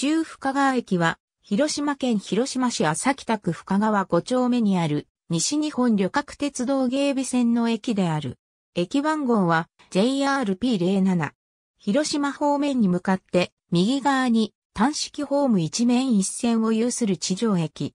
中深川駅は、広島県広島市浅北区深川5丁目にある、西日本旅客鉄道芸備線の駅である。駅番号は JRP07。広島方面に向かって、右側に単式ホーム一面一線を有する地上駅。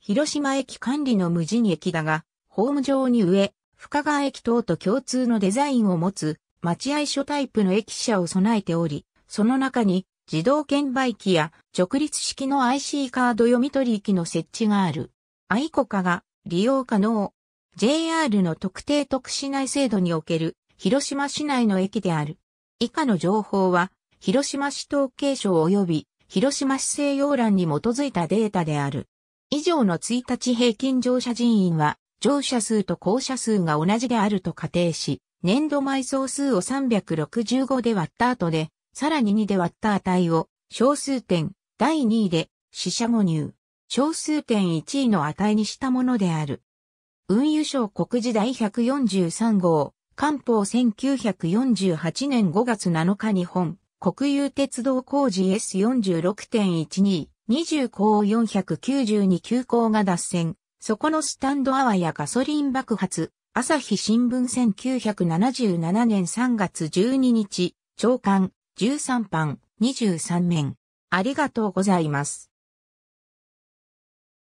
広島駅管理の無人駅だが、ホーム上に上、深川駅等と共通のデザインを持つ、待合所タイプの駅舎を備えており、その中に自動券売機や直立式の IC カード読み取り機の設置がある。アイコカが利用可能。JR の特定特市内制度における広島市内の駅である。以下の情報は広島市統計省及び広島市政要欄に基づいたデータである。以上の1日平均乗車人員は乗車数と降車数が同じであると仮定し、年度埋葬数を365で割った後で、さらに2で割った値を小数点第2位で四捨五入、小数点1位の値にしたものである。運輸省国時第143号、官報1948年5月7日日本、国有鉄道工事 S46.12、20項492急行が脱線、そこのスタンドアワーやガソリン爆発、朝日新聞1977年3月12日、長官、13番23面。ありがとうございます。